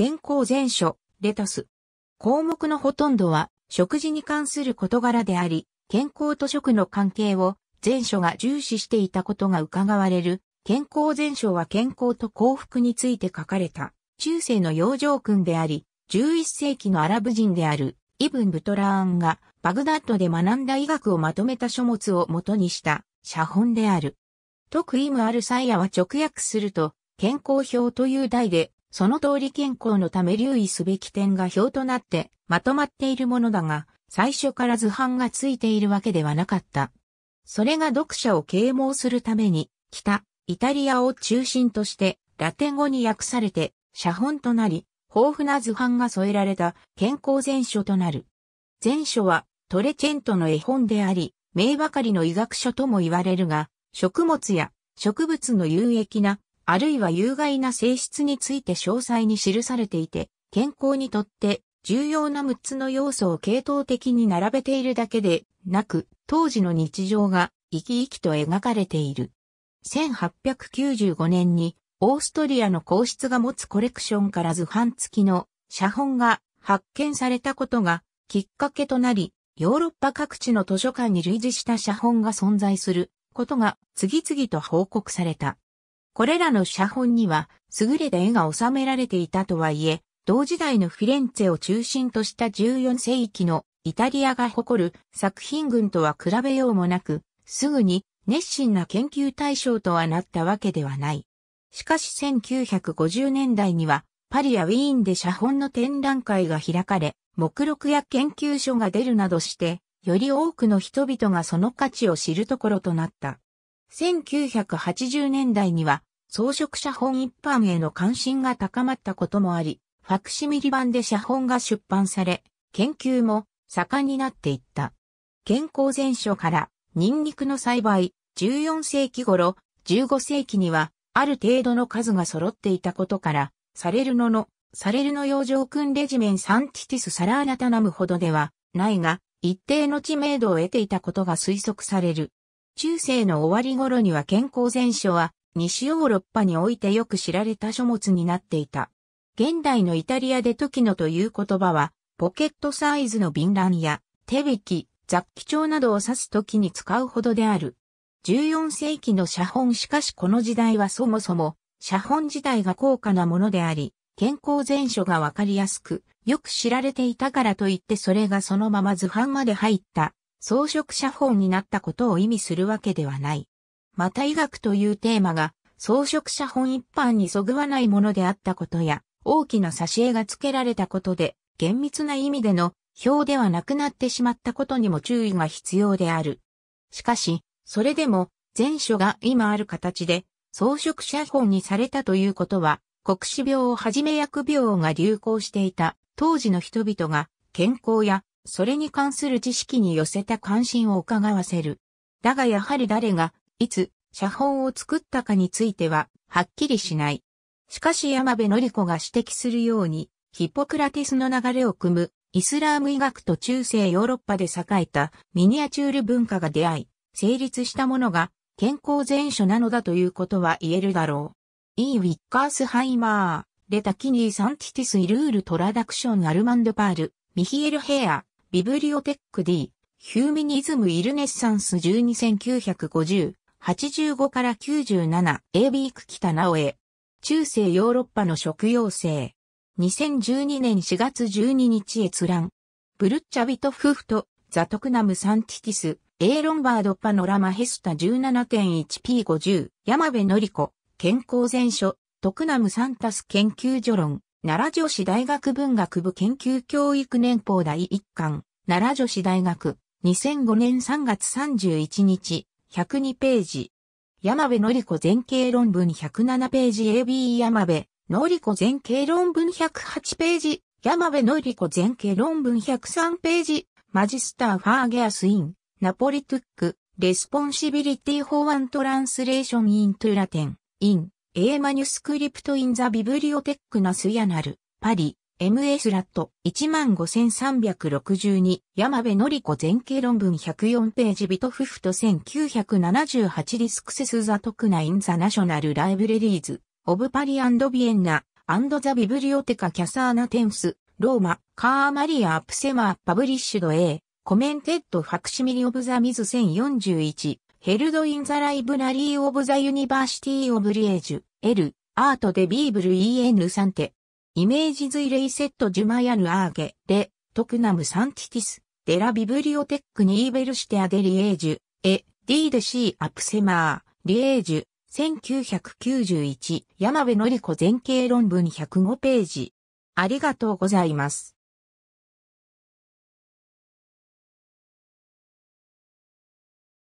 健康全書、レタス。項目のほとんどは食事に関する事柄であり、健康と食の関係を前書が重視していたことが伺われる。健康全書は健康と幸福について書かれた中世の養生訓であり、11世紀のアラブ人であるイブン・ブトラーンがバグダッドで学んだ医学をまとめた書物を元にした写本である。特意ム・アルサイヤは直訳すると、健康表という題でその通り健康のため留意すべき点が表となってまとまっているものだが、最初から図版がついているわけではなかった。それが読者を啓蒙するために、北、イタリアを中心として、ラテン語に訳されて、写本となり、豊富な図版が添えられた健康全書となる。全書はトレチェントの絵本であり、名ばかりの医学書とも言われるが、食物や植物の有益なあるいは有害な性質について詳細に記されていて、健康にとって重要な6つの要素を系統的に並べているだけでなく、当時の日常が生き生きと描かれている。1895年にオーストリアの皇室が持つコレクションから図版付きの写本が発見されたことがきっかけとなり、ヨーロッパ各地の図書館に類似した写本が存在することが次々と報告された。これらの写本には優れた絵が収められていたとはいえ、同時代のフィレンツェを中心とした14世紀のイタリアが誇る作品群とは比べようもなく、すぐに熱心な研究対象とはなったわけではない。しかし1950年代にはパリやウィーンで写本の展覧会が開かれ、目録や研究所が出るなどして、より多くの人々がその価値を知るところとなった。1980年代には装飾写本一般への関心が高まったこともあり、ファクシミリ版で写本が出版され、研究も盛んになっていった。健康全書からニンニクの栽培、14世紀頃、15世紀には、ある程度の数が揃っていたことから、サレルノの、サレルノ洋上君レジメンサンティティスサラーナタナムほどでは、ないが、一定の知名度を得ていたことが推測される。中世の終わり頃には健康前書は、西ヨーロッパにおいてよく知られた書物になっていた。現代のイタリアで時のという言葉は、ポケットサイズの瓶乱や手引き、雑記帳などを指す時に使うほどである。14世紀の写本しかしこの時代はそもそも、写本自体が高価なものであり、健康全書がわかりやすく、よく知られていたからといってそれがそのまま図版まで入った、装飾写本になったことを意味するわけではない。また医学というテーマが装飾者本一般にそぐわないものであったことや、大きな挿絵が付けられたことで、厳密な意味での表ではなくなってしまったことにも注意が必要である。しかし、それでも、前書が今ある形で、装飾者本にされたということは、国死病をはじめ薬病が流行していた当時の人々が健康やそれに関する知識に寄せた関心を伺わせる。だがやはり誰がいつ、写本を作ったかについては、はっきりしない。しかし山部典子が指摘するように、ヒポクラテスの流れを組む、イスラーム医学と中世ヨーロッパで栄えたミニアチュール文化が出会い、成立したものが健康全書なのだということは言えるだろう。E. ウィッカースハイマー、レタキニーサンティティスイルールトラダクションアルマンドパール、ミヒエルヘア、ビブリオテック D、ヒューミニズムイルネッサンス121950、85から 97AB 区北直江。中世ヨーロッパの食用生。2012年4月12日閲覧。ブルッチャビトフフト、ザトクナムサンティキス、エーロンバードパノラマヘスタ 17.1P50、山の典子、健康全書、トクナムサンタス研究所論、奈良女子大学文学部研究教育年報第1巻、奈良女子大学、2005年3月31日、102ページ。山部のりこ全景論文107ページ a b 山部のりこ全景論文108ページ。山部のりこ全景論文103ページ。マジスターファーゲアスイン。ナポリトゥック。レスポンシビリティアントランスレーションイントゥラテン。イン。A マニュスクリプトインザビブリオテックナスヤナル。パリ。MS ラット15362山部のり子前景論文104ページビトフフト1978ディスクセスザ特ナインザナショナルライブレリーズオブパリアンドビエンナアンドザビブリオテカキャサーナテンスローマカーマリアアプセマパブリッシュド A コメンテッドファクシミリオブザミズ1041ヘルドインザライブラリーオブザユニバーシティオブリエージュ L アートデビーブル EN サンテイメージズイレイセットジュマヤヌアーゲ、レ、トクナムサンティティス、デラビブリオテックニーベルシテアデリエージュ、エ、ディーデシーアプセマー、リエージュ、1991、山部のり子前景論文105ページ。ありがとうございます。